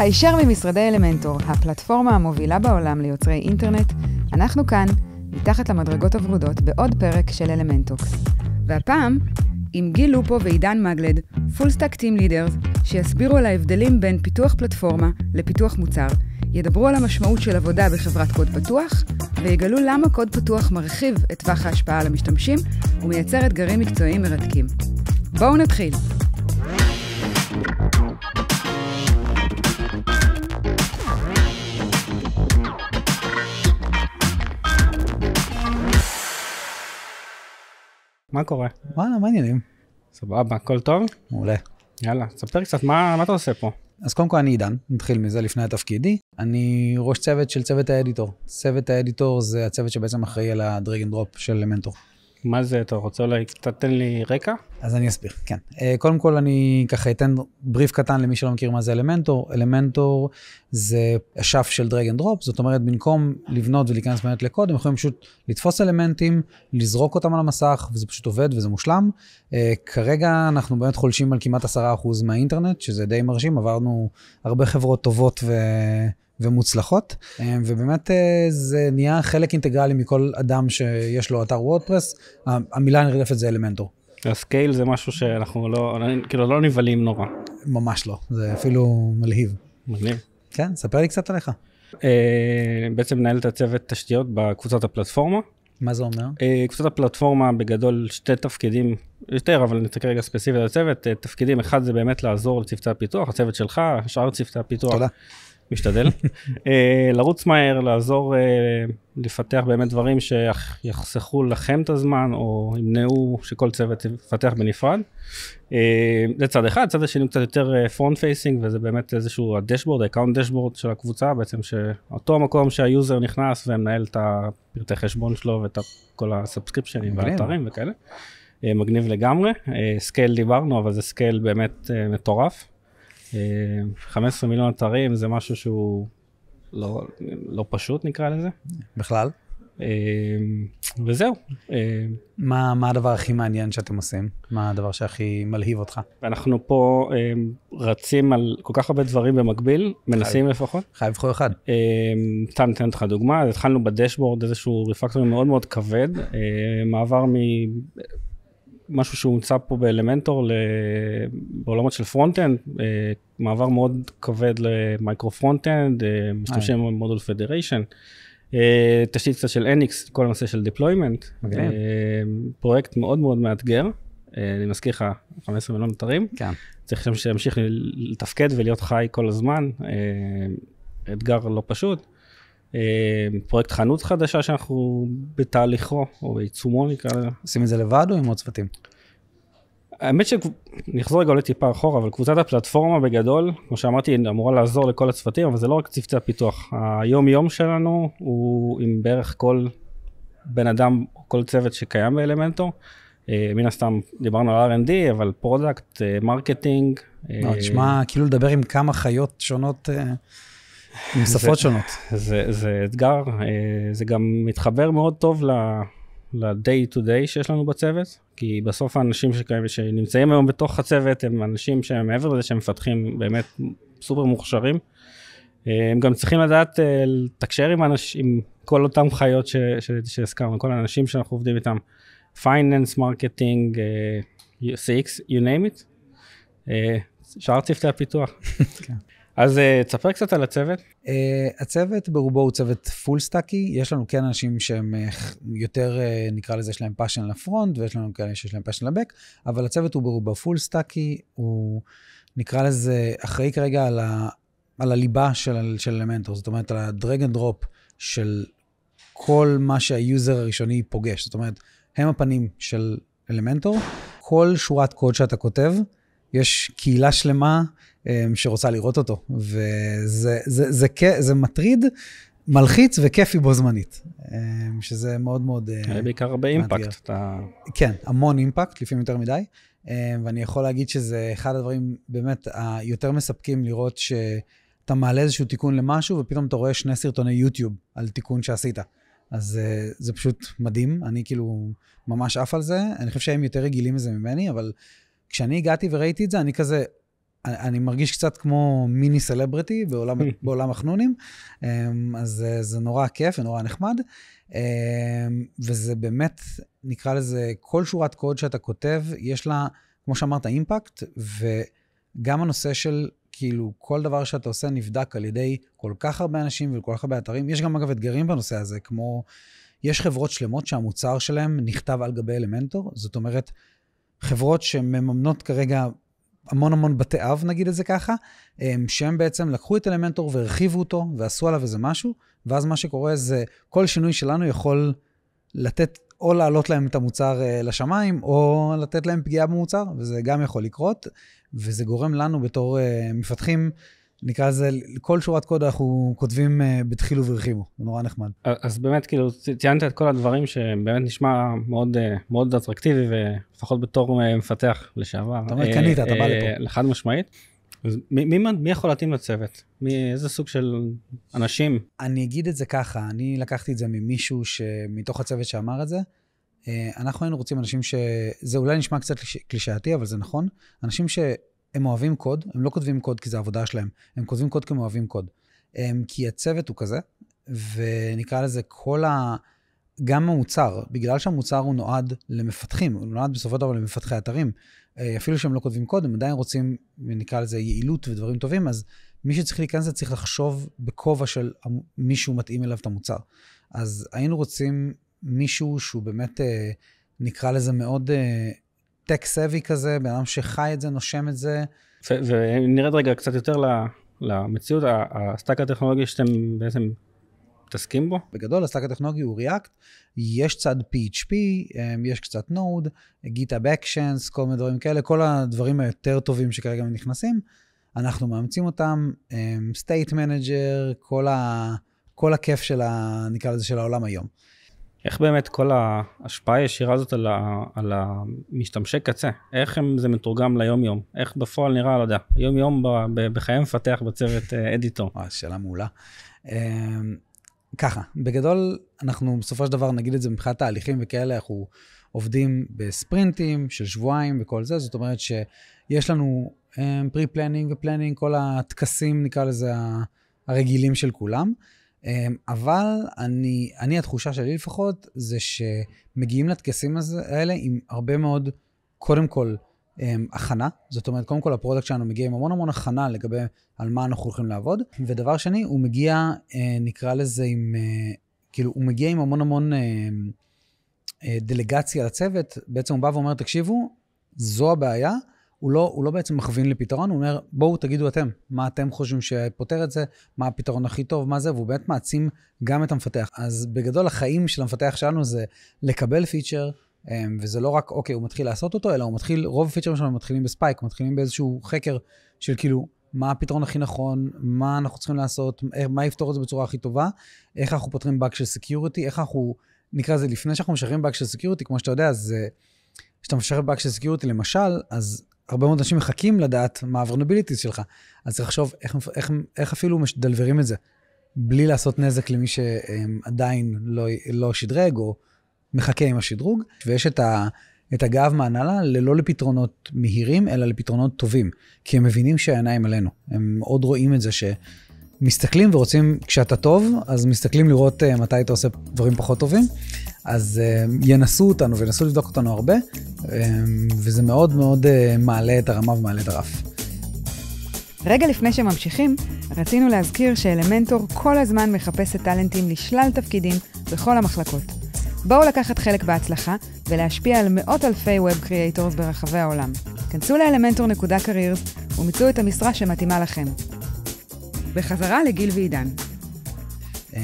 הישר ממשרדי אלמנטור, הפלטפורמה המובילה בעולם ליוצרי אינטרנט, אנחנו כאן, מתחת למדרגות הוורודות, בעוד פרק של אלמנטוקס. והפעם, עם גיל לופו ועידן מגלד, פול סטאק טים לידרס, שיסבירו על ההבדלים בין פיתוח פלטפורמה לפיתוח מוצר, ידברו על המשמעות של עבודה בחברת קוד פתוח, ויגלו למה קוד פתוח מרחיב את טווח ההשפעה על המשתמשים ומייצר אתגרים מקצועיים מרתקים. בואו נתחיל. מה קורה? וואלה, מה העניינים? סבבה, הכל טוב? מעולה. יאללה, ספר קצת, מה, מה אתה עושה פה? אז קודם כל אני עידן, נתחיל מזה לפני התפקידי. אני ראש צוות של צוות האדיטור. צוות האדיטור זה הצוות שבעצם אחראי על הדרג אנד דרופ של מנטור. מה זה, אתה רוצה אולי קצת תן לי רקע? אז אני אסביר, כן. אה, קודם כל אני ככה אתן בריף קטן למי שלא מכיר מה זה אלמנטור. אלמנטור זה השף של דרג אנד דרופ, זאת אומרת במקום לבנות ולהיכנס באמת לקוד, הם יכולים פשוט לתפוס אלמנטים, לזרוק אותם על המסך, וזה פשוט עובד וזה מושלם. אה, כרגע אנחנו באמת חולשים על כמעט 10% מהאינטרנט, שזה די מרשים, עברנו הרבה חברות טובות ו... ומוצלחות, אה, ובאמת אה, זה נהיה חלק אינטגרלי מכל אדם שיש לו אתר וורדפרס, המילה הנרדפת זה אלמנטור. הסקייל זה משהו שאנחנו לא, כאילו לא נבהלים נורא. ממש לא, זה אפילו מלהיב. מלהיב. כן, ספר לי קצת עליך. אה, בעצם מנהל את הצוות תשתיות בקבוצת הפלטפורמה. מה זה אומר? קבוצת הפלטפורמה בגדול שתי תפקידים יותר, אבל נתקע רגע ספציפית על הצוות. תפקידים, אחד זה באמת לעזור לצוותי הפיתוח, הצוות שלך, שאר צוותי הפיתוח. תודה. משתדל. uh, לרוץ מהר, לעזור uh, לפתח באמת דברים שיחסכו לכם את הזמן, או ימנעו שכל צוות יפתח בנפרד. Uh, זה צד אחד, צד השני הוא קצת יותר פרונט uh, פייסינג, וזה באמת איזשהו הדשבורד, האקאונט דשבורד של הקבוצה, בעצם שאותו המקום שהיוזר נכנס ומנהל את הפרטי חשבון שלו ואת כל הסאבסקריפשנים והאתרים וכאלה. מגניב לגמרי, סקייל דיברנו, אבל זה סקייל באמת מטורף. 15 מיליון אתרים זה משהו שהוא לא, לא פשוט נקרא לזה. בכלל? אמ, וזהו. אמ, מה, מה הדבר הכי מעניין שאתם עושים? מה הדבר שהכי מלהיב אותך? אנחנו פה אמ, רצים על כל כך הרבה דברים במקביל, מנסים חייב, לפחות. חייב לבחור אחד. סתם אתן לך דוגמה, התחלנו בדשבורד איזשהו ריפקטורים מאוד מאוד כבד, מעבר מ... משהו שהומצא פה באלמנטור בעולמות של פרונט-אנד, אה, מעבר מאוד כבד למייקרו פרונט-אנד, אה, משתמשים אה. במודול פדריישן, תשתית קצת של NX, כל הנושא של דיפלוימנט, פרויקט מאוד מאוד מאתגר, אני מזכיר לך, 15 מיליון אתרים, כן. צריך שם שימשיך לתפקד ולהיות חי כל הזמן, אתגר לא פשוט. אה, פרויקט חנות חדשה שאנחנו בתהליכו, או בעיצומו נקרא לזה. עושים את זה לבד או עם עוד צוותים? האמת שנחזור רגע עולה טיפה אחורה, אבל קבוצת הפלטפורמה בגדול, כמו שאמרתי, אמורה לעזור לכל הצוותים, אבל זה לא רק צוותי הפיתוח. היום-יום שלנו הוא עם בערך כל בן אדם, כל צוות שקיים באלמנטור. אה, מן הסתם דיברנו על R&D, אבל פרודקט, מרקטינג. אה, לא, תשמע, כאילו לדבר עם כמה חיות שונות. עם שפות זה, שונות. זה, זה זה אתגר, אה, זה גם מתחבר מאוד טוב ל-day to day שיש לנו בצוות, כי בסוף האנשים שכאלה, שנמצאים היום בתוך הצוות הם אנשים שהם מעבר לזה שהם מפתחים באמת סופר מוכשרים. אה, הם גם צריכים לדעת אה, לתקשר עם, אנש, עם כל אותם חיות שהזכרנו, כל האנשים שאנחנו עובדים איתם, פייננס, מרקטינג, CX, you name it, שאר צוותי הפיתוח. כן. אז אה, תספר קצת על הצוות. Uh, הצוות ברובו הוא צוות פול סטאקי, יש לנו כן אנשים שהם uh, יותר, uh, נקרא לזה, יש להם פאשן לפרונט, ויש לנו כאלה שיש להם פאשן לבק, אבל הצוות הוא ברובו פול סטאקי, הוא נקרא לזה, אחראי כרגע על, ה, על הליבה של, של אלמנטור, זאת אומרת, על הדרג אנד דרופ של כל מה שהיוזר הראשוני פוגש, זאת אומרת, הם הפנים של אלמנטור, כל שורת קוד שאתה כותב, יש קהילה שלמה אמ, שרוצה לראות אותו, וזה זה, זה, זה, זה מטריד. מלחיץ וכיפי בו זמנית, אמ, שזה מאוד מאוד... זה אה, בעיקר הרבה אימפקט. אתה... כן, המון אימפקט, לפעמים יותר מדי, אמ, ואני יכול להגיד שזה אחד הדברים באמת היותר מספקים לראות ש... אתה מעלה איזשהו תיקון למשהו, ופתאום אתה רואה שני סרטוני יוטיוב על תיקון שעשית. אז אה, זה פשוט מדהים, אני כאילו ממש עף על זה. אני חושב שהם יותר רגילים מזה ממני, אבל כשאני הגעתי וראיתי את זה, אני כזה, אני מרגיש קצת כמו מיני סלבריטי בעולם, בעולם החנונים, אמ, אז אה, זה נורא כיף ונורא נחמד. אמ, וזה באמת, נקרא לזה, כל שורת קוד שאתה כותב, יש לה, כמו שאמרת, אימפקט, וגם הנושא של, כאילו, כל דבר שאתה עושה נבדק על ידי כל כך הרבה אנשים וכל כך הרבה אתרים. יש גם, אגב, אתגרים בנושא הזה, כמו, יש חברות שלמות שהמוצר שלהם נכתב על גבי אלמנטור, זאת אומרת, חברות שמממנות כרגע המון המון בתי אב, נגיד את זה ככה, שהם בעצם לקחו את אלמנטור והרחיבו אותו ועשו עליו איזה משהו, ואז מה שקורה זה כל שינוי שלנו יכול לתת או להעלות להם את המוצר אה, לשמיים, או לתת להם פגיעה במוצר, וזה גם יכול לקרות, וזה גורם לנו בתור אה, מפתחים נקרא לזה, כל שורת קוד אנחנו כותבים אה, בתחילו ורחימו, זה נורא נחמד. אז באמת, כאילו, ציינת את כל הדברים שבאמת נשמע מאוד, אה, מאוד אטרקטיבי, ולפחות בתור אה, מפתח לשעבר. אתה אומר, קנית, אתה בא לפה. חד משמעית. אז מי, מי, מי יכול להתאים לצוות? מי, איזה סוג של אנשים? אני אגיד את זה ככה, אני לקחתי את זה ממישהו מתוך הצוות שאמר את זה. אנחנו היינו רוצים אנשים ש... זה אולי נשמע קצת קלישאתי, אבל זה נכון. אנשים ש... הם אוהבים קוד, הם לא כותבים קוד כי זו עבודה שלהם, הם כותבים קוד כי הם אוהבים קוד. הם, אמ, כי הצוות הוא כזה, ונקרא לזה כל ה... גם המוצר, בגלל שהמוצר הוא נועד למפתחים, הוא נועד בסופו של דבר למפתחי אתרים, אה, אפילו שהם לא כותבים קוד, הם עדיין רוצים, נקרא לזה יעילות ודברים טובים, אז מי שצריך להיכנס לזה צריך לחשוב בכובע של מישהו מתאים אליו את המוצר. אז היינו רוצים מישהו שהוא באמת, אה, נקרא לזה מאוד אה, טק סבי כזה, בן אדם שחי את זה, נושם את זה. ונרד רגע קצת יותר למציאות, הסטאק הטכנולוגי שאתם בעצם מתעסקים בו? בגדול, הסטאק הטכנולוגי הוא React, יש צד PHP, אמ, יש קצת Node, GitHub Actions, כל מיני דברים כאלה, כל הדברים היותר טובים שכרגע נכנסים, אנחנו מאמצים אותם, אמ, State Manager, כל, ה, כל הכיף של, ה, נקרא לזה, של העולם היום. איך באמת כל ההשפעה הישירה הזאת על, ה, על המשתמשי קצה, איך הם, זה מתורגם ליום-יום? איך בפועל נראה, לא יודע, יום-יום ב, ב, בחיי מפתח בצוות אה, אדיטור? וואו, אה, שאלה מעולה. Uh, ככה, בגדול, אנחנו בסופו של דבר, נגיד את זה מבחינת תהליכים וכאלה, אנחנו עובדים בספרינטים של שבועיים וכל זה, זאת אומרת שיש לנו פרי-פלנינג ופלנינג, כל הטקסים, נקרא לזה, הרגילים של כולם. אמ, אבל אני, אני, התחושה שלי לפחות, זה שמגיעים לטקסים האלה עם הרבה מאוד, קודם כל, אמ, הכנה. זאת אומרת, קודם כל הפרודקט שלנו מגיע עם המון המון הכנה לגבי על מה אנחנו הולכים לעבוד. ודבר שני, הוא מגיע, אה, נקרא לזה עם, אה, כאילו, הוא מגיע עם המון המון אה, דלגציה לצוות. בעצם הוא בא ואומר, תקשיבו, זו הבעיה. הוא לא, הוא לא בעצם מכווין לפתרון, הוא אומר, בואו תגידו אתם, מה אתם חושבים שפותר את זה, מה הפתרון הכי טוב, מה זה, והוא באמת מעצים גם את המפתח. אז בגדול, החיים של המפתח שלנו זה לקבל פיצ'ר, אמ, וזה לא רק, אוקיי, הוא מתחיל לעשות אותו, אלא הוא מתחיל, רוב הפיצ'רים שלנו מתחילים בספייק, מתחילים באיזשהו חקר של כאילו, מה הפתרון הכי נכון, מה אנחנו צריכים לעשות, מה יפתור את זה בצורה הכי טובה, איך אנחנו פותרים באג של סקיוריטי, איך אנחנו, נקרא לזה, לפני שאנחנו משחררים באג של סקיוריטי, כמו שאתה יודע, זה, כשאתה משחרר באג של סקיוריטי למשל, אז הרבה מאוד אנשים מחכים לדעת מה ה-vulnerabilities שלך. אז צריך לחשוב איך, איך, איך אפילו מדלברים את זה, בלי לעשות נזק למי שעדיין לא, לא שדרג או מחכה עם השדרוג. ויש את, ה, את הגב מהנהלה ללא לפתרונות מהירים, אלא לפתרונות טובים, כי הם מבינים שהעיניים עלינו. הם מאוד רואים את זה שמסתכלים ורוצים, כשאתה טוב, אז מסתכלים לראות אה, מתי אתה עושה דברים פחות טובים. אז אה, ינסו אותנו וינסו לבדוק אותנו הרבה, אמ, וזה מאוד מאוד אה, מעלה את הרמה ומעלה את הרף. רגע לפני שממשיכים, רצינו להזכיר שאלמנטור כל הזמן מחפש את טאלנטים לשלל תפקידים בכל המחלקות. בואו לקחת חלק בהצלחה ולהשפיע על מאות אלפי ווב קריאייטורס ברחבי העולם. כנסו לאלמנטור.careers ומצאו את המשרה שמתאימה לכם. בחזרה לגיל ועידן. אמ,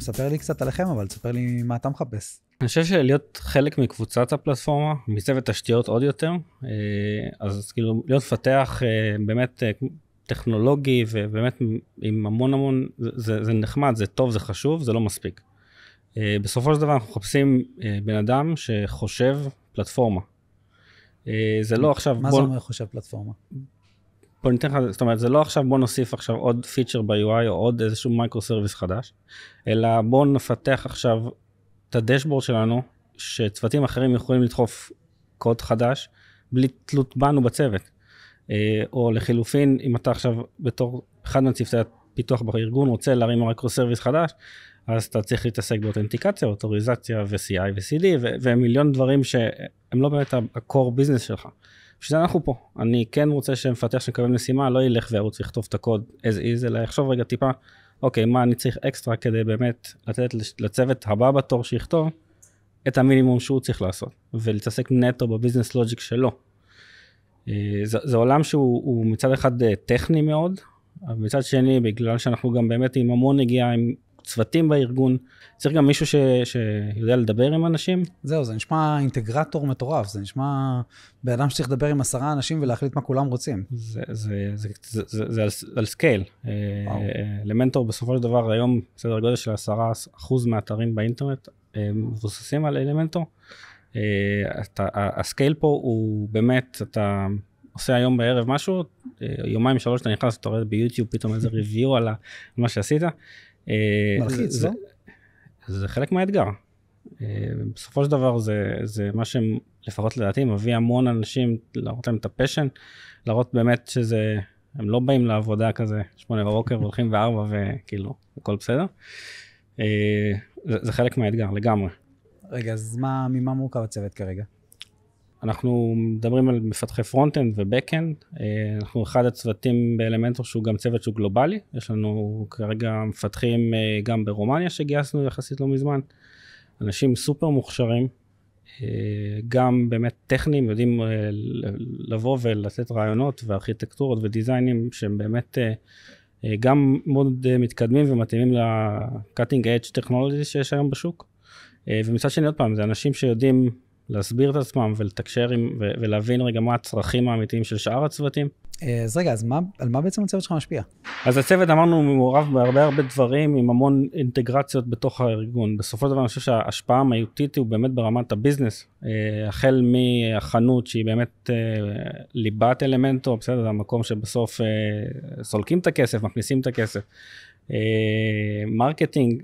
ספר לי קצת עליכם, אבל ספר לי מה אתה מחפש. אני חושב שלהיות חלק מקבוצת הפלטפורמה, מצוות תשתיות עוד יותר, אה, אז כאילו להיות מפתח אה, באמת אה, טכנולוגי ובאמת עם המון המון, זה, זה נחמד, זה טוב, זה חשוב, זה לא מספיק. בסופו של דבר אנחנו מחפשים בן אדם שחושב פלטפורמה. זה לא עכשיו... מה בוא... זה אומר חושב פלטפורמה? בוא ניתן לך, זאת אומרת, זה לא עכשיו בוא נוסיף עכשיו עוד פיצ'ר ב-UI או עוד איזשהו מייקרו סרוויס חדש, אלא בוא נפתח עכשיו את הדשבורד שלנו, שצוותים אחרים יכולים לדחוף קוד חדש, בלי תלות בנו בצוות. אה, או לחילופין, אם אתה עכשיו בתור אחד מהצוותי הפיתוח בארגון רוצה להרים מיקרו סרוויס חדש, אז אתה צריך להתעסק באותנטיקציה, אוטוריזציה ו-CI ו-CD ומיליון דברים שהם לא באמת ה-core ביזנס שלך. בשביל זה אנחנו פה. אני כן רוצה שמפתח שמקבל משימה לא ילך וירוץ ויכתוב את הקוד as is, אלא יחשוב רגע טיפה אוקיי, מה אני צריך אקסטרה כדי באמת לתת לצוות הבא בתור שיכתוב את המינימום שהוא צריך לעשות, ולהתעסק נטו בביזנס לוג'יק שלו. אה, זה, זה עולם שהוא מצד אחד אה, טכני מאוד, אבל מצד שני, בגלל שאנחנו גם באמת עם המון נגיעה עם צוותים בארגון, צריך גם מישהו ש, שיודע לדבר עם אנשים. זהו, זה נשמע אינטגרטור מטורף, זה נשמע בן אדם שצריך לדבר עם עשרה אנשים ולהחליט מה כולם רוצים. זה, זה, זה, זה, זה, זה זה על, על סקייל. אה, וואו. למנטור בסופו של דבר היום סדר גודל של עשרה אחוז מהאתרים באינטרנט אה, מבוססים על אלמנטור. אה, אתה, הסקייל פה הוא באמת, אתה עושה היום בערב משהו, יומיים שלוש אתה נכנס, אתה רואה ביוטיוב פתאום איזה ריוויור על מה שעשית, אה, מלחיץ, לא? זה חלק מהאתגר. אה, בסופו של דבר זה, זה מה שהם, לפחות לדעתי מביא המון אנשים להראות להם את הפשן, להראות באמת שזה, הם לא באים לעבודה כזה, שמונה בבוקר והולכים בארבע וכאילו, הכל בסדר. אה, זה, זה חלק מהאתגר לגמרי. רגע, אז מה, ממה מורכב הצוות כרגע? אנחנו מדברים על מפתחי פרונט-אנד ובק-אנד, אה, אנחנו אחד הצוותים באלמנטור שהוא גם צוות שהוא גלובלי, יש לנו כרגע מפתחים אה, גם ברומניה שגייסנו יחסית לא מזמן, אנשים סופר מוכשרים, אה, גם באמת טכניים, יודעים לבוא ולתת רעיונות וארכיטקטורות ודיזיינים שהם באמת גם מאוד מתקדמים ומתאימים ל-cutting edge technology שיש היום בשוק. ומצד שני, עוד פעם, זה אנשים שיודעים להסביר את עצמם ולתקשר עם, ו- ולהבין רגע מה הצרכים האמיתיים של שאר הצוותים. אה, אז רגע, אז מה, על מה בעצם הצוות שלך משפיע? אז הצוות, אמרנו, מעורב בהרבה הרבה דברים עם המון אינטגרציות בתוך הארגון. בסופו של דבר אני חושב שההשפעה המהותית היא באמת ברמת הביזנס. אה, החל מהחנות שהיא באמת אה, ליבת אלמנטו, בסדר, זה המקום שבסוף סולקים את הכסף, מכניסים את הכסף. מרקטינג,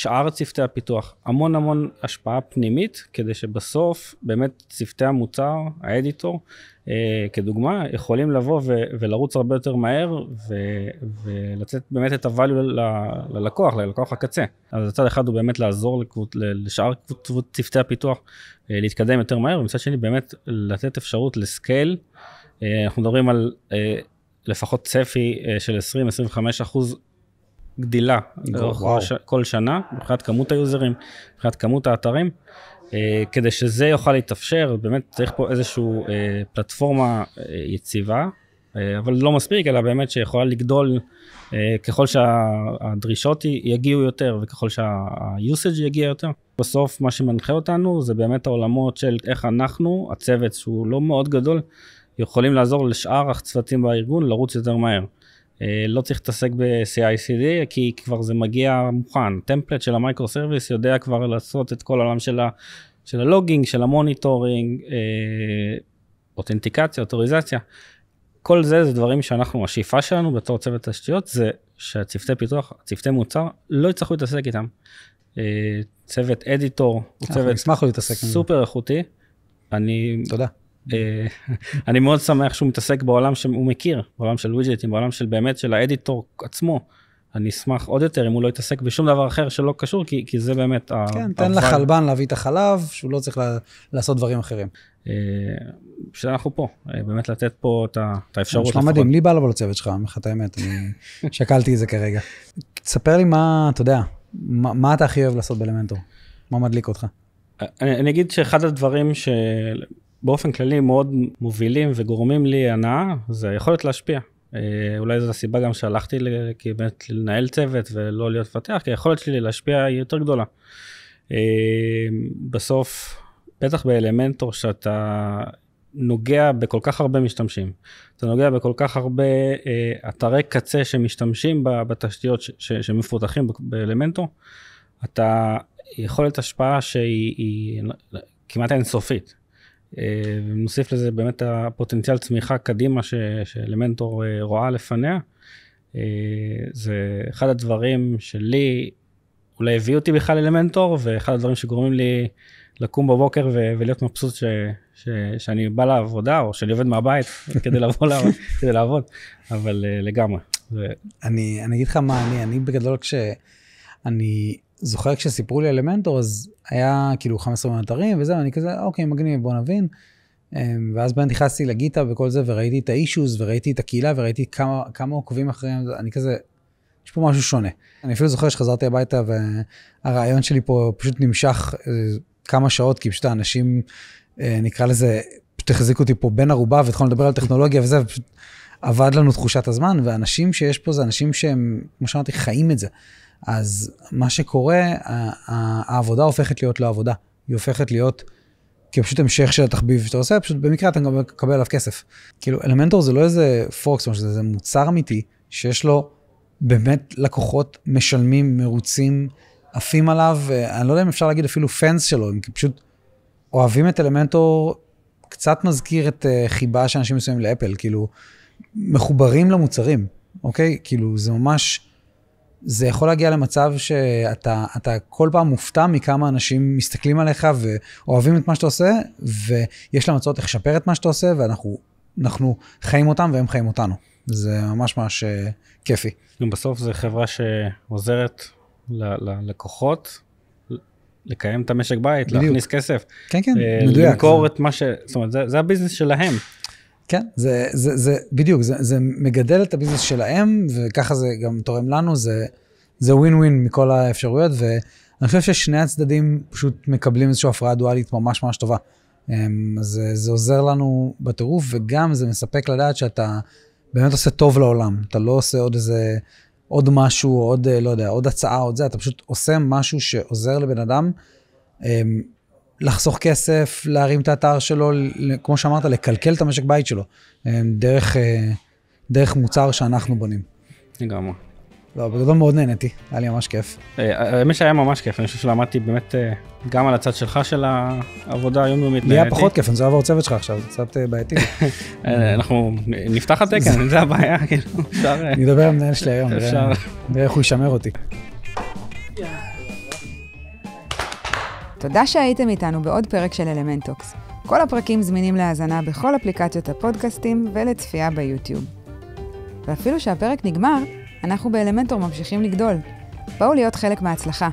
שאר צוותי הפיתוח. המון המון השפעה פנימית, כדי שבסוף באמת צוותי המוצר, האדיטור, אה, כדוגמה, יכולים לבוא ו- ולרוץ הרבה יותר מהר ו- ולצאת באמת את הvalue ל- ללקוח, ללקוח הקצה. אז הצד אחד הוא באמת לעזור לקבוצ- לשאר קבוצות צוותי הפיתוח אה, להתקדם יותר מהר, ומצד שני באמת לתת אפשרות לסקייל. אה, אנחנו מדברים על... אה, לפחות צפי אה, של 20-25 אחוז גדילה ש... כל שנה, מבחינת כמות היוזרים, מבחינת כמות האתרים. אה, כדי שזה יוכל להתאפשר, באמת צריך פה איזושהי אה, פלטפורמה אה, יציבה, אבל לא מספיק, אלא באמת שיכולה לגדול ככל שהדרישות יגיעו יותר וככל שה-usage יגיע יותר. בסוף מה שמנחה אותנו זה באמת העולמות של איך אנחנו, הצוות שהוא לא מאוד גדול, יכולים לעזור לשאר הצוותים בארגון לרוץ יותר מהר. אה, לא צריך להתעסק ב-CICD, כי כבר זה מגיע מוכן. טמפלט של המייקרו סרוויס יודע כבר לעשות את כל העולם של, ה, של הלוגינג, של המוניטורינג, אה, אותנטיקציה, אוטוריזציה. כל זה זה דברים שאנחנו, השאיפה שלנו בתור צוות תשתיות זה שהצוותי פיתוח, צוותי מוצר, לא יצטרכו להתעסק איתם. אה, צוות אדיטור, הוא צוות סופר איכותי. אני... תודה. אה, אני מאוד שמח שהוא מתעסק בעולם שהוא מכיר, בעולם של ווידג'טים, בעולם של באמת של האדיטור עצמו. אני אשמח עוד יותר אם הוא לא יתעסק בשום דבר אחר שלא קשור, כי, כי זה באמת... כן, ה- תן לחלבן להביא את החלב, שהוא לא צריך לה, לעשות דברים אחרים. אה, בשביל אנחנו פה, אה, באמת לתת פה את, את האפשרות. נשמע מדהים, לי בא לבוא לצוות שלך, אני אומר לך את האמת, אני שקלתי את זה כרגע. תספר לי מה, אתה יודע, מה, מה אתה הכי אוהב לעשות באלמנטור? מה מדליק אותך? אני, אני אגיד שאחד הדברים ש... באופן כללי מאוד מובילים וגורמים לי הנאה, זה היכולת להשפיע. אה, אולי זו הסיבה גם שהלכתי באמת לנהל צוות ולא להיות מפתח, כי היכולת שלי להשפיע היא יותר גדולה. אה, בסוף, בטח באלמנטור שאתה נוגע בכל כך הרבה משתמשים, אתה נוגע בכל כך הרבה אה, אתרי קצה שמשתמשים בתשתיות שמפותחים באלמנטור, אתה יכולת השפעה שהיא כמעט אינסופית. אה, ונוסיף לזה באמת הפוטנציאל צמיחה קדימה ש, שלמנטור אה, רואה לפניה. אה, זה אחד הדברים שלי אולי הביא אותי בכלל אלמנטור, ואחד הדברים שגורמים לי לקום בבוקר ו- ולהיות מבסוט ש- ש- שאני בא לעבודה, או שאני עובד מהבית כדי, לבוא לעבוד, כדי לעבוד, אבל לגמרי. ו... אני, אני אגיד לך מה אני, אני בגדול כש... אני, זוכר כשסיפרו לי על אלמנטור, אז היה כאילו 15 מיליון אתרים וזה, ואני כזה, אוקיי, מגניב, בוא נבין. אמ, ואז באמת נכנסתי לגיטה וכל זה, וראיתי את האישוז, וראיתי את הקהילה, וראיתי כמה, כמה עוקבים אחרים, אני כזה, יש פה משהו שונה. אני אפילו זוכר שחזרתי הביתה והרעיון שלי פה פשוט נמשך אה, כמה שעות, כי פשוט האנשים, אה, נקרא לזה, פשוט החזיקו אותי פה בין ערובה, והתחלנו לדבר על טכנולוגיה וזה, ופשוט עבד לנו תחושת הזמן, ואנשים שיש פה זה אנשים שהם, כמו שאמרתי, חיים את זה. אז מה שקורה, העבודה הופכת להיות לא עבודה. היא הופכת להיות כפשוט כאילו, המשך של התחביב שאתה עושה, פשוט במקרה אתה גם מקבל עליו כסף. כאילו, אלמנטור זה לא איזה פוקס, אומרת, זה מוצר אמיתי שיש לו באמת לקוחות משלמים, מרוצים, עפים עליו, אה, אני לא יודע אם אפשר להגיד אפילו פנס שלו, הם פשוט אוהבים את אלמנטור, קצת מזכיר את אה, חיבה של אנשים מסוימים לאפל, כאילו, מחוברים למוצרים, אוקיי? כאילו, זה ממש... זה יכול להגיע למצב שאתה כל פעם מופתע מכמה אנשים מסתכלים עליך ואוהבים את מה שאתה עושה, ויש להם הצעות איך לשפר את מה שאתה עושה, ואנחנו חיים אותם והם חיים אותנו. זה ממש ממש אה, כיפי. בסוף זו חברה שעוזרת ללקוחות לקיים את המשק בית, בדיוק. להכניס כסף. כן, כן, אה, מדויק. למכור זה... את מה ש... זאת אומרת, זה, זה הביזנס שלהם. כן, זה, זה, זה בדיוק, זה, זה מגדל את הביזנס שלהם, וככה זה גם תורם לנו, זה, זה ווין ווין מכל האפשרויות, ואני חושב ששני הצדדים פשוט מקבלים איזושהי הפרעה דואלית ממש ממש טובה. אמ, אז זה עוזר לנו בטירוף, וגם זה מספק לדעת שאתה באמת עושה טוב לעולם. אתה לא עושה עוד איזה, עוד משהו, עוד, אה, לא יודע, עוד הצעה, עוד זה, אתה פשוט עושה משהו שעוזר לבן אדם אמ, לחסוך כסף, להרים את האתר שלו, כמו שאמרת, לקלקל את המשק בית שלו, אה, דרך, אה, דרך מוצר שאנחנו בונים. לגמרי. לא, בגדול מאוד נהניתי, היה לי ממש כיף. אה, האמת שהיה ממש כיף, אני חושב שלמדתי באמת גם על הצד שלך של העבודה היומיומית. לי היה פחות כיף, אני רוצה לעבור צוות שלך עכשיו, זה קצת בעייתי. אנחנו נפתח התקן, כן, זה הבעיה, כאילו, אפשר... נדבר עם המנהל שלי היום, נראה איך הוא ישמר אותי. תודה שהייתם איתנו בעוד פרק של אלמנטוקס. כל הפרקים זמינים להאזנה בכל אפליקציות הפודקאסטים ולצפייה ביוטיוב. ואפילו שהפרק נגמר, אנחנו באלמנטור ממשיכים לגדול. בואו להיות חלק מההצלחה.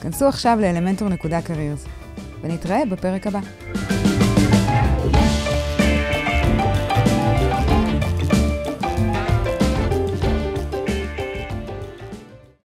כנסו עכשיו לאלמנטור.careers, ונתראה בפרק הבא.